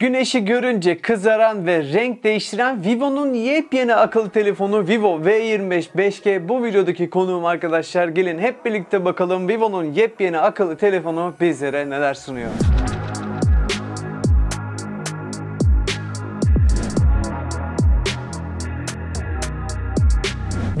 Güneşi görünce kızaran ve renk değiştiren Vivo'nun yepyeni akıllı telefonu Vivo V25 5G bu videodaki konuğum arkadaşlar. Gelin hep birlikte bakalım Vivo'nun yepyeni akıllı telefonu bizlere neler sunuyor.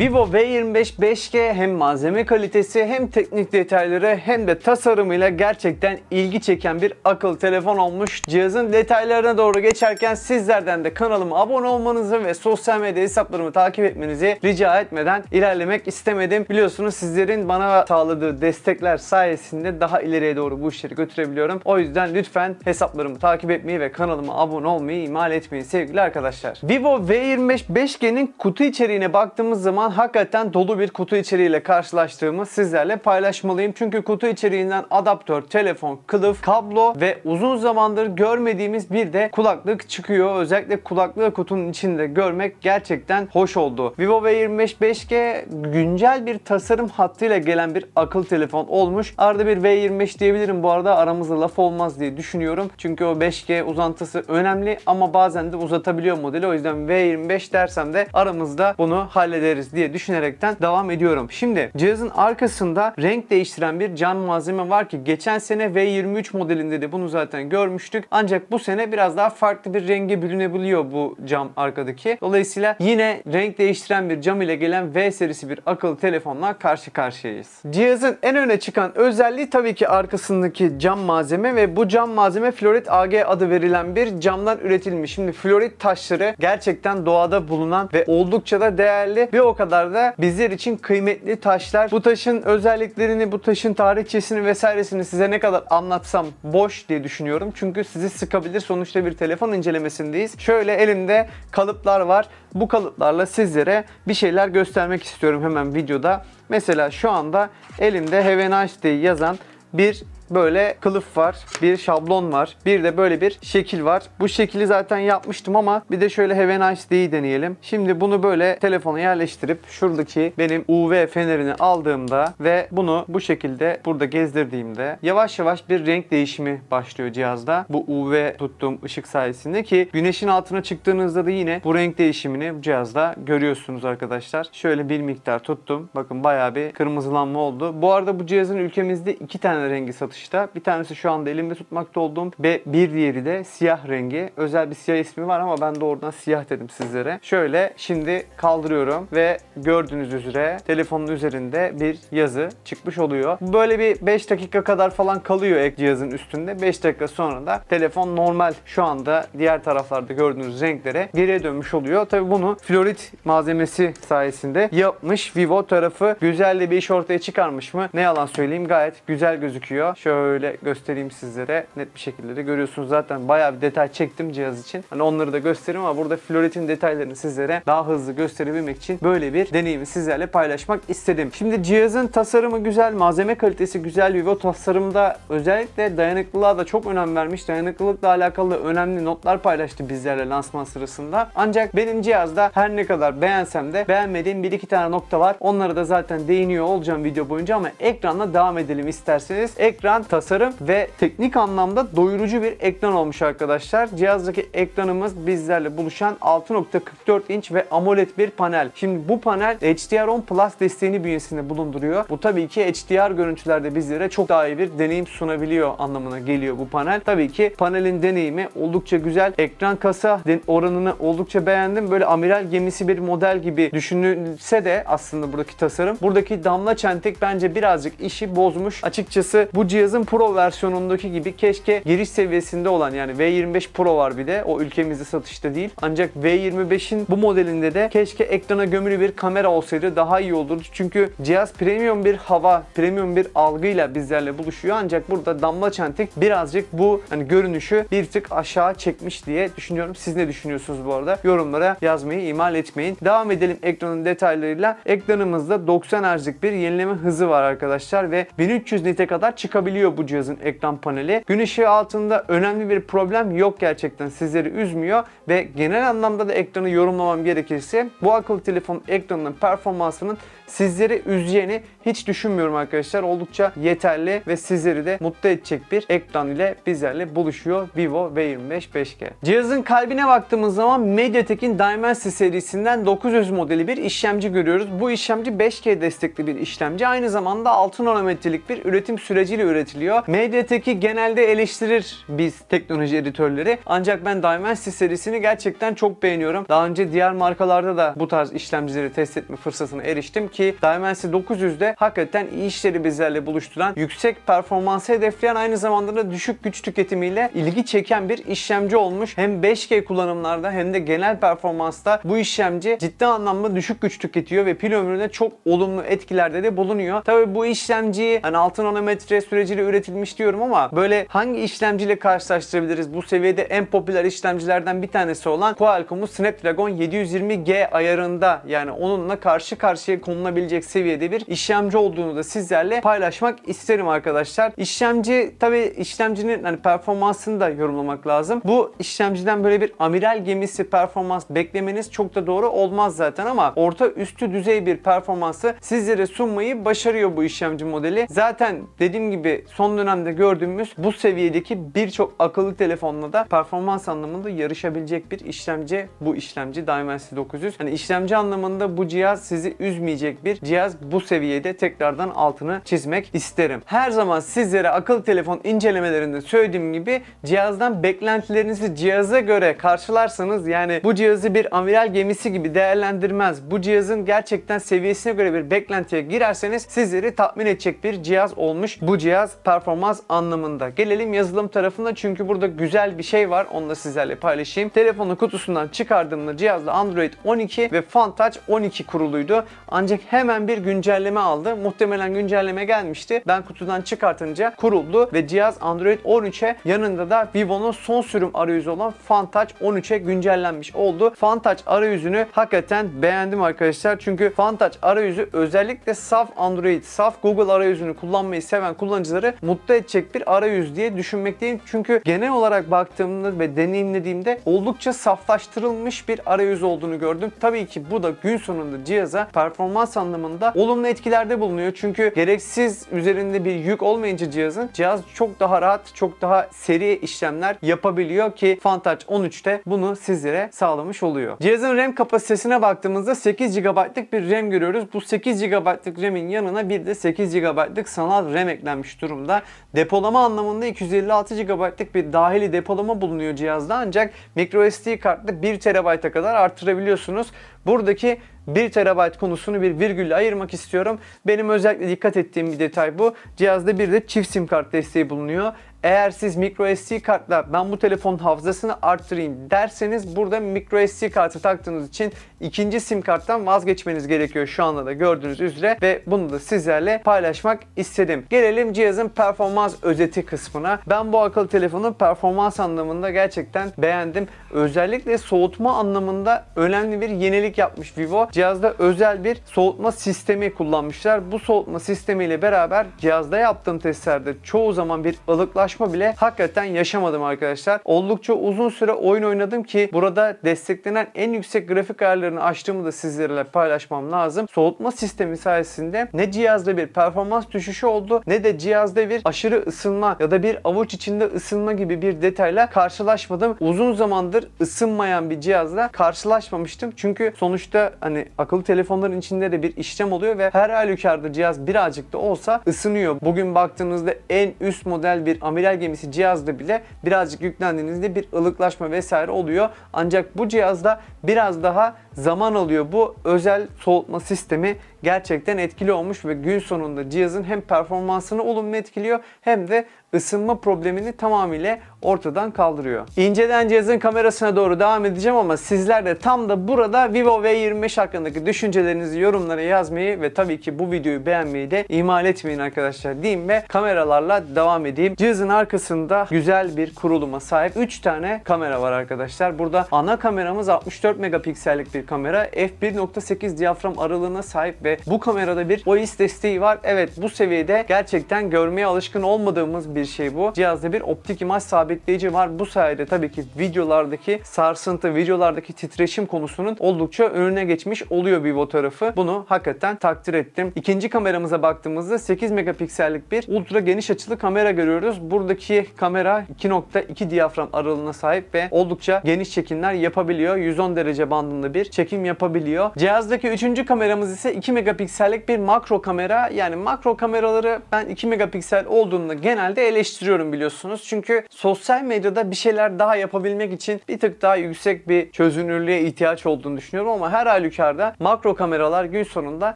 Vivo V25 5G hem malzeme kalitesi hem teknik detayları hem de tasarımıyla gerçekten ilgi çeken bir akıllı telefon olmuş. Cihazın detaylarına doğru geçerken sizlerden de kanalıma abone olmanızı ve sosyal medya hesaplarımı takip etmenizi rica etmeden ilerlemek istemedim. Biliyorsunuz sizlerin bana sağladığı destekler sayesinde daha ileriye doğru bu işleri götürebiliyorum. O yüzden lütfen hesaplarımı takip etmeyi ve kanalıma abone olmayı ihmal etmeyin sevgili arkadaşlar. Vivo V25 5G'nin kutu içeriğine baktığımız zaman zaman hakikaten dolu bir kutu içeriğiyle karşılaştığımı sizlerle paylaşmalıyım. Çünkü kutu içeriğinden adaptör, telefon, kılıf, kablo ve uzun zamandır görmediğimiz bir de kulaklık çıkıyor. Özellikle kulaklığı kutunun içinde görmek gerçekten hoş oldu. Vivo V25 5G güncel bir tasarım hattıyla gelen bir akıl telefon olmuş. Arada bir V25 diyebilirim bu arada aramızda laf olmaz diye düşünüyorum. Çünkü o 5G uzantısı önemli ama bazen de uzatabiliyor modeli. O yüzden V25 dersem de aramızda bunu hallederiz diye diye düşünerekten devam ediyorum. Şimdi cihazın arkasında renk değiştiren bir cam malzeme var ki geçen sene V23 modelinde de bunu zaten görmüştük. Ancak bu sene biraz daha farklı bir renge bürünebiliyor bu cam arkadaki. Dolayısıyla yine renk değiştiren bir cam ile gelen V serisi bir akıllı telefonla karşı karşıyayız. Cihazın en öne çıkan özelliği tabii ki arkasındaki cam malzeme ve bu cam malzeme Florit AG adı verilen bir camdan üretilmiş. Şimdi florit taşları gerçekten doğada bulunan ve oldukça da değerli bir o kadar kadar bizler için kıymetli taşlar. Bu taşın özelliklerini, bu taşın tarihçesini vesairesini size ne kadar anlatsam boş diye düşünüyorum. Çünkü sizi sıkabilir. Sonuçta bir telefon incelemesindeyiz. Şöyle elimde kalıplar var. Bu kalıplarla sizlere bir şeyler göstermek istiyorum hemen videoda. Mesela şu anda elimde Heaven Nice diye yazan bir böyle kılıf var, bir şablon var, bir de böyle bir şekil var. Bu şekli zaten yapmıştım ama bir de şöyle Heaven Ice D'yi deneyelim. Şimdi bunu böyle telefona yerleştirip şuradaki benim UV fenerini aldığımda ve bunu bu şekilde burada gezdirdiğimde yavaş yavaş bir renk değişimi başlıyor cihazda. Bu UV tuttuğum ışık sayesinde ki güneşin altına çıktığınızda da yine bu renk değişimini bu cihazda görüyorsunuz arkadaşlar. Şöyle bir miktar tuttum. Bakın bayağı bir kırmızılanma oldu. Bu arada bu cihazın ülkemizde iki tane rengi satış satışta. Bir tanesi şu anda elimde tutmakta olduğum ve bir diğeri de siyah rengi. Özel bir siyah ismi var ama ben de oradan siyah dedim sizlere. Şöyle şimdi kaldırıyorum ve gördüğünüz üzere telefonun üzerinde bir yazı çıkmış oluyor. Böyle bir 5 dakika kadar falan kalıyor ek cihazın üstünde. 5 dakika sonra da telefon normal şu anda diğer taraflarda gördüğünüz renklere geriye dönmüş oluyor. Tabi bunu florit malzemesi sayesinde yapmış. Vivo tarafı güzel bir iş ortaya çıkarmış mı? Ne yalan söyleyeyim gayet güzel gözüküyor. Şöyle şöyle göstereyim sizlere. Net bir şekilde de görüyorsunuz zaten bayağı bir detay çektim cihaz için. Hani onları da göstereyim ama burada floretin detaylarını sizlere daha hızlı gösterebilmek için böyle bir deneyimi sizlerle paylaşmak istedim. Şimdi cihazın tasarımı güzel, malzeme kalitesi güzel. Vivo tasarımda özellikle dayanıklılığa da çok önem vermiş. Dayanıklılıkla alakalı önemli notlar paylaştı bizlerle lansman sırasında. Ancak benim cihazda her ne kadar beğensem de beğenmediğim bir iki tane nokta var. Onları da zaten değiniyor olacağım video boyunca ama ekranla devam edelim isterseniz. Ekran ekran, tasarım ve teknik anlamda doyurucu bir ekran olmuş arkadaşlar. Cihazdaki ekranımız bizlerle buluşan 6.44 inç ve AMOLED bir panel. Şimdi bu panel HDR10 Plus desteğini bünyesinde bulunduruyor. Bu tabii ki HDR görüntülerde bizlere çok daha iyi bir deneyim sunabiliyor anlamına geliyor bu panel. Tabii ki panelin deneyimi oldukça güzel. Ekran kasa oranını oldukça beğendim. Böyle amiral gemisi bir model gibi düşünülse de aslında buradaki tasarım. Buradaki damla çentik bence birazcık işi bozmuş. Açıkçası bu cihaz cihazın Pro versiyonundaki gibi keşke giriş seviyesinde olan yani V25 Pro var bir de o ülkemizde satışta değil. Ancak V25'in bu modelinde de keşke ekrana gömülü bir kamera olsaydı daha iyi olurdu. Çünkü cihaz premium bir hava, premium bir algıyla bizlerle buluşuyor. Ancak burada damla çentik birazcık bu hani görünüşü bir tık aşağı çekmiş diye düşünüyorum. Siz ne düşünüyorsunuz bu arada? Yorumlara yazmayı imal etmeyin. Devam edelim ekranın detaylarıyla. Ekranımızda 90 Hz'lik bir yenileme hızı var arkadaşlar ve 1300 nite kadar çıkabilir tutabiliyor bu cihazın ekran paneli. Gün ışığı altında önemli bir problem yok gerçekten sizleri üzmüyor ve genel anlamda da ekranı yorumlamam gerekirse bu akıllı telefon ekranının performansının sizleri üzeceğini hiç düşünmüyorum arkadaşlar. Oldukça yeterli ve sizleri de mutlu edecek bir ekran ile bizlerle buluşuyor Vivo V25 5G. Cihazın kalbine baktığımız zaman MediaTek'in Dimensity serisinden 900 modeli bir işlemci görüyoruz. Bu işlemci 5G destekli bir işlemci. Aynı zamanda 6 nanometrelik bir üretim süreciyle üretilmiş üretiliyor. MDT'ki genelde eleştirir biz teknoloji editörleri. Ancak ben Dimensity serisini gerçekten çok beğeniyorum. Daha önce diğer markalarda da bu tarz işlemcileri test etme fırsatına eriştim ki Dimensity 900'de hakikaten iyi işleri bizlerle buluşturan, yüksek performansı hedefleyen aynı zamanda da düşük güç tüketimiyle ilgi çeken bir işlemci olmuş. Hem 5G kullanımlarda hem de genel performansta bu işlemci ciddi anlamda düşük güç tüketiyor ve pil ömrüne çok olumlu etkilerde de bulunuyor. Tabii bu işlemciyi hani 6 nanometre süreci işlemciyle üretilmiş diyorum ama böyle hangi işlemciyle karşılaştırabiliriz? Bu seviyede en popüler işlemcilerden bir tanesi olan Qualcomm'un Snapdragon 720G ayarında yani onunla karşı karşıya konulabilecek seviyede bir işlemci olduğunu da sizlerle paylaşmak isterim arkadaşlar. İşlemci tabii işlemcinin hani performansını da yorumlamak lazım. Bu işlemciden böyle bir amiral gemisi performans beklemeniz çok da doğru olmaz zaten ama orta üstü düzey bir performansı sizlere sunmayı başarıyor bu işlemci modeli. Zaten dediğim gibi son dönemde gördüğümüz bu seviyedeki birçok akıllı telefonla da performans anlamında yarışabilecek bir işlemci bu işlemci Dimensity 900. Yani işlemci anlamında bu cihaz sizi üzmeyecek bir cihaz bu seviyede tekrardan altını çizmek isterim. Her zaman sizlere akıllı telefon incelemelerinde söylediğim gibi cihazdan beklentilerinizi cihaza göre karşılarsanız yani bu cihazı bir amiral gemisi gibi değerlendirmez. Bu cihazın gerçekten seviyesine göre bir beklentiye girerseniz sizleri tatmin edecek bir cihaz olmuş bu cihaz konuşacağız performans anlamında. Gelelim yazılım tarafına çünkü burada güzel bir şey var. Onu da sizlerle paylaşayım. Telefonu kutusundan çıkardığımda cihazda Android 12 ve FunTouch 12 kuruluydu. Ancak hemen bir güncelleme aldı. Muhtemelen güncelleme gelmişti. Ben kutudan çıkartınca kuruldu ve cihaz Android 13'e yanında da Vivo'nun son sürüm arayüzü olan FunTouch 13'e güncellenmiş oldu. FunTouch arayüzünü hakikaten beğendim arkadaşlar. Çünkü FunTouch arayüzü özellikle saf Android, saf Google arayüzünü kullanmayı seven kullanıcılar kullanıcıları mutlu edecek bir arayüz diye düşünmekteyim. Çünkü genel olarak baktığımda ve deneyimlediğimde oldukça saflaştırılmış bir arayüz olduğunu gördüm. Tabii ki bu da gün sonunda cihaza performans anlamında olumlu etkilerde bulunuyor. Çünkü gereksiz üzerinde bir yük olmayınca cihazın cihaz çok daha rahat, çok daha seri işlemler yapabiliyor ki Fantouch 13'te bunu sizlere sağlamış oluyor. Cihazın RAM kapasitesine baktığımızda 8 GB'lık bir RAM görüyoruz. Bu 8 GB'lık RAM'in yanına bir de 8 GB'lık sanal RAM eklenmiştir durumda. Depolama anlamında 256 GB'lık bir dahili depolama bulunuyor cihazda ancak microSD kartla 1 TB'a kadar artırabiliyorsunuz. Buradaki 1 TB konusunu bir virgülle ayırmak istiyorum. Benim özellikle dikkat ettiğim bir detay bu. Cihazda bir de çift sim kart desteği bulunuyor. Eğer siz micro SD kartla ben bu telefonun hafızasını arttırayım derseniz burada micro SD kartı taktığınız için ikinci sim karttan vazgeçmeniz gerekiyor şu anda da gördüğünüz üzere ve bunu da sizlerle paylaşmak istedim. Gelelim cihazın performans özeti kısmına. Ben bu akıllı telefonun performans anlamında gerçekten beğendim. Özellikle soğutma anlamında önemli bir yenilik değişiklik yapmış Vivo. Cihazda özel bir soğutma sistemi kullanmışlar. Bu soğutma sistemiyle beraber cihazda yaptığım testlerde çoğu zaman bir ılıklaşma bile hakikaten yaşamadım arkadaşlar. Oldukça uzun süre oyun oynadım ki burada desteklenen en yüksek grafik ayarlarını açtığımı da sizlerle paylaşmam lazım. Soğutma sistemi sayesinde ne cihazda bir performans düşüşü oldu ne de cihazda bir aşırı ısınma ya da bir avuç içinde ısınma gibi bir detayla karşılaşmadım. Uzun zamandır ısınmayan bir cihazla karşılaşmamıştım. Çünkü Sonuçta hani akıllı telefonların içinde de bir işlem oluyor ve her halükarda cihaz birazcık da olsa ısınıyor. Bugün baktığınızda en üst model bir amiral gemisi cihazda bile birazcık yüklendiğinizde bir ılıklaşma vesaire oluyor. Ancak bu cihazda biraz daha zaman alıyor. Bu özel soğutma sistemi gerçekten etkili olmuş ve gün sonunda cihazın hem performansını olumlu etkiliyor hem de ısınma problemini tamamıyla ortadan kaldırıyor. İnceden cihazın kamerasına doğru devam edeceğim ama sizler de tam da burada Vivo V25 hakkındaki düşüncelerinizi yorumlara yazmayı ve tabii ki bu videoyu beğenmeyi de ihmal etmeyin arkadaşlar diyeyim ve kameralarla devam edeyim. Cihazın arkasında güzel bir kuruluma sahip 3 tane kamera var arkadaşlar. Burada ana kameramız 64 megapiksellik bir bir kamera. F1.8 diyafram aralığına sahip ve bu kamerada bir OIS desteği var. Evet bu seviyede gerçekten görmeye alışkın olmadığımız bir şey bu. Cihazda bir optik imaj sabitleyici var. Bu sayede tabii ki videolardaki sarsıntı, videolardaki titreşim konusunun oldukça önüne geçmiş oluyor Vivo tarafı. Bunu hakikaten takdir ettim. İkinci kameramıza baktığımızda 8 megapiksellik bir ultra geniş açılı kamera görüyoruz. Buradaki kamera 2.2 diyafram aralığına sahip ve oldukça geniş çekimler yapabiliyor. 110 derece bandında bir çekim yapabiliyor. Cihazdaki üçüncü kameramız ise 2 megapiksellik bir makro kamera. Yani makro kameraları ben 2 megapiksel olduğunda genelde eleştiriyorum biliyorsunuz. Çünkü sosyal medyada bir şeyler daha yapabilmek için bir tık daha yüksek bir çözünürlüğe ihtiyaç olduğunu düşünüyorum ama her halükarda makro kameralar gün sonunda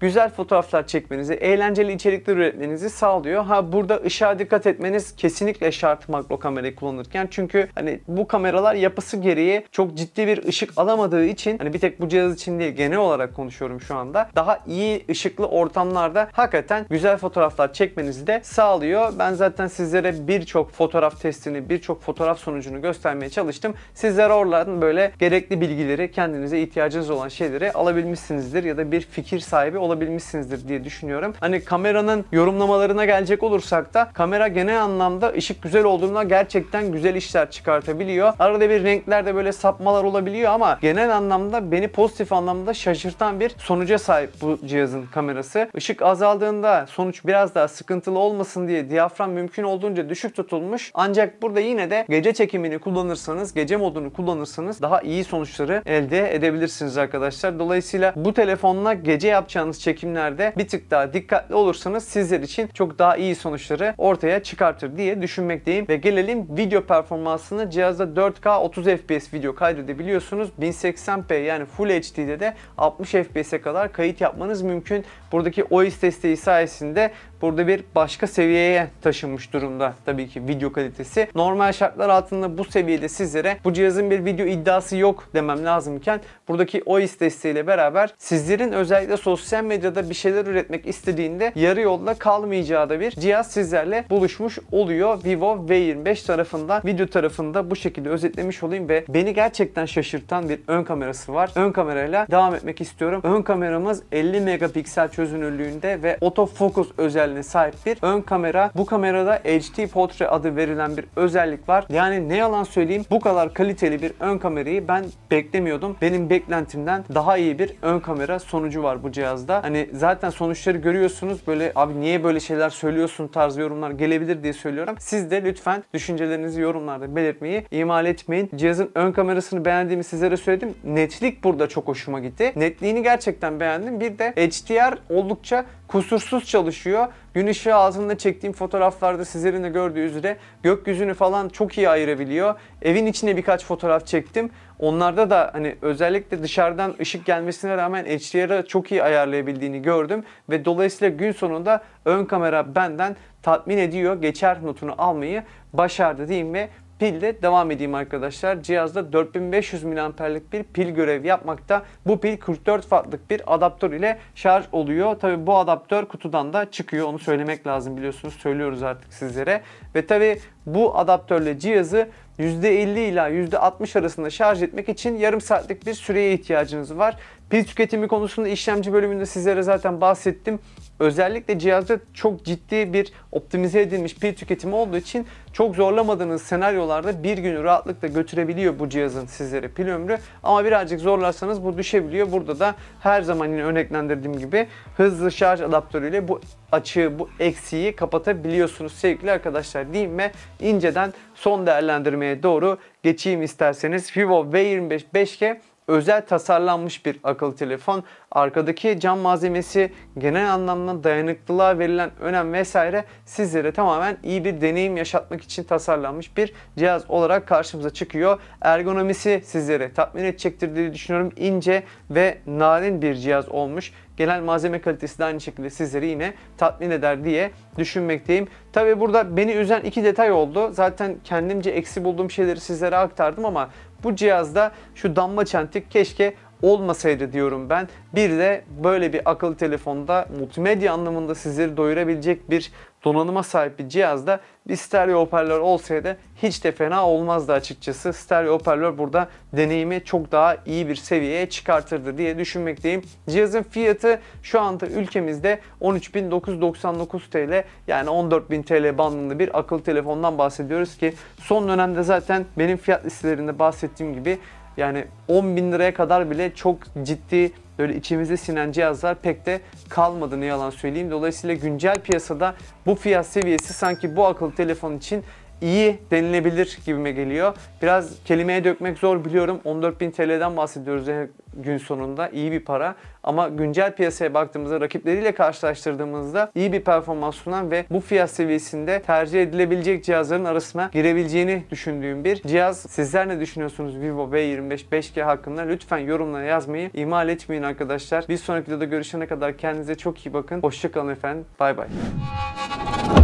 güzel fotoğraflar çekmenizi, eğlenceli içerikler üretmenizi sağlıyor. Ha burada ışığa dikkat etmeniz kesinlikle şart makro kamerayı kullanırken. Çünkü hani bu kameralar yapısı gereği çok ciddi bir ışık alamadığı için hani bir tek bu bu cihaz için değil genel olarak konuşuyorum şu anda. Daha iyi ışıklı ortamlarda hakikaten güzel fotoğraflar çekmenizi de sağlıyor. Ben zaten sizlere birçok fotoğraf testini, birçok fotoğraf sonucunu göstermeye çalıştım. Sizler oradan böyle gerekli bilgileri, kendinize ihtiyacınız olan şeyleri alabilmişsinizdir ya da bir fikir sahibi olabilmişsinizdir diye düşünüyorum. Hani kameranın yorumlamalarına gelecek olursak da kamera genel anlamda ışık güzel olduğunda gerçekten güzel işler çıkartabiliyor. Arada bir renklerde böyle sapmalar olabiliyor ama genel anlamda beni pozitif anlamda şaşırtan bir sonuca sahip bu cihazın kamerası. Işık azaldığında sonuç biraz daha sıkıntılı olmasın diye diyafram mümkün olduğunca düşük tutulmuş. Ancak burada yine de gece çekimini kullanırsanız, gece modunu kullanırsanız daha iyi sonuçları elde edebilirsiniz arkadaşlar. Dolayısıyla bu telefonla gece yapacağınız çekimlerde bir tık daha dikkatli olursanız sizler için çok daha iyi sonuçları ortaya çıkartır diye düşünmekteyim. Ve gelelim video performansını Cihazda 4K 30 FPS video kaydedebiliyorsunuz. 1080p yani Full Full HD'de de 60 FPS'e kadar kayıt yapmanız mümkün. Buradaki OIS desteği sayesinde burada bir başka seviyeye taşınmış durumda tabii ki video kalitesi. Normal şartlar altında bu seviyede sizlere bu cihazın bir video iddiası yok demem lazımken buradaki OIS desteğiyle beraber sizlerin özellikle sosyal medyada bir şeyler üretmek istediğinde yarı yolda kalmayacağı da bir cihaz sizlerle buluşmuş oluyor. Vivo V25 tarafından video tarafında bu şekilde özetlemiş olayım ve beni gerçekten şaşırtan bir ön kamerası var. Ön kamerayla devam etmek istiyorum. Ön kameramız 50 megapiksel çözünürlüğünde ve otofokus özelliğine sahip bir ön kamera. Bu kamerada HD Portrait adı verilen bir özellik var. Yani ne yalan söyleyeyim bu kadar kaliteli bir ön kamerayı ben beklemiyordum. Benim beklentimden daha iyi bir ön kamera sonucu var bu cihazda. Hani zaten sonuçları görüyorsunuz böyle abi niye böyle şeyler söylüyorsun tarzı yorumlar gelebilir diye söylüyorum. Siz de lütfen düşüncelerinizi yorumlarda belirtmeyi imal etmeyin. Cihazın ön kamerasını beğendiğimi sizlere söyledim. Netlik burada da çok hoşuma gitti. Netliğini gerçekten beğendim. Bir de HDR oldukça kusursuz çalışıyor. Gün ışığı altında çektiğim fotoğraflarda sizlerin de gördüğü üzere gökyüzünü falan çok iyi ayırabiliyor. Evin içine birkaç fotoğraf çektim. Onlarda da hani özellikle dışarıdan ışık gelmesine rağmen HDR'ı çok iyi ayarlayabildiğini gördüm. Ve dolayısıyla gün sonunda ön kamera benden tatmin ediyor. Geçer notunu almayı başardı diyeyim ve pille devam edeyim arkadaşlar. Cihazda 4500 mAh'lik bir pil görev yapmakta. Bu pil 44 wattlık bir adaptör ile şarj oluyor. Tabi bu adaptör kutudan da çıkıyor. Onu söylemek lazım biliyorsunuz. Söylüyoruz artık sizlere. Ve tabi bu adaptörle cihazı %50 ila %60 arasında şarj etmek için yarım saatlik bir süreye ihtiyacınız var. Pil tüketimi konusunda işlemci bölümünde sizlere zaten bahsettim özellikle cihazda çok ciddi bir optimize edilmiş pil tüketimi olduğu için çok zorlamadığınız senaryolarda bir günü rahatlıkla götürebiliyor bu cihazın sizlere pil ömrü. Ama birazcık zorlarsanız bu düşebiliyor. Burada da her zaman yine örneklendirdiğim gibi hızlı şarj adaptörüyle bu açığı, bu eksiği kapatabiliyorsunuz sevgili arkadaşlar değil mi? İnceden son değerlendirmeye doğru geçeyim isterseniz. Vivo V25 5G özel tasarlanmış bir akıllı telefon. Arkadaki cam malzemesi, genel anlamda dayanıklılığa verilen önem vesaire sizlere tamamen iyi bir deneyim yaşatmak için tasarlanmış bir cihaz olarak karşımıza çıkıyor. Ergonomisi sizlere tatmin edecektir diye düşünüyorum. İnce ve narin bir cihaz olmuş. Genel malzeme kalitesi de aynı şekilde sizleri yine tatmin eder diye düşünmekteyim. Tabi burada beni üzen iki detay oldu. Zaten kendimce eksi bulduğum şeyleri sizlere aktardım ama bu cihazda şu damla çentik keşke olmasaydı diyorum ben. Bir de böyle bir akıllı telefonda multimedya anlamında sizleri doyurabilecek bir donanıma sahip bir cihazda bir stereo hoparlör olsaydı hiç de fena olmazdı açıkçası. Stereo hoparlör burada deneyimi çok daha iyi bir seviyeye çıkartırdı diye düşünmekteyim. Cihazın fiyatı şu anda ülkemizde 13.999 TL yani 14.000 TL bandında bir akıllı telefondan bahsediyoruz ki son dönemde zaten benim fiyat listelerinde bahsettiğim gibi yani 10.000 liraya kadar bile çok ciddi böyle içimize sinen cihazlar pek de kalmadı ne yalan söyleyeyim. Dolayısıyla güncel piyasada bu fiyat seviyesi sanki bu akıllı telefon için iyi denilebilir gibime geliyor. Biraz kelimeye dökmek zor biliyorum. 14.000 TL'den bahsediyoruz yani gün sonunda. iyi bir para. Ama güncel piyasaya baktığımızda rakipleriyle karşılaştırdığımızda iyi bir performans sunan ve bu fiyat seviyesinde tercih edilebilecek cihazların arasına girebileceğini düşündüğüm bir cihaz. Sizler ne düşünüyorsunuz Vivo V25 5G hakkında? Lütfen yorumlara yazmayı ihmal etmeyin arkadaşlar. Bir sonraki videoda görüşene kadar kendinize çok iyi bakın. Hoşçakalın efendim. Bay bay.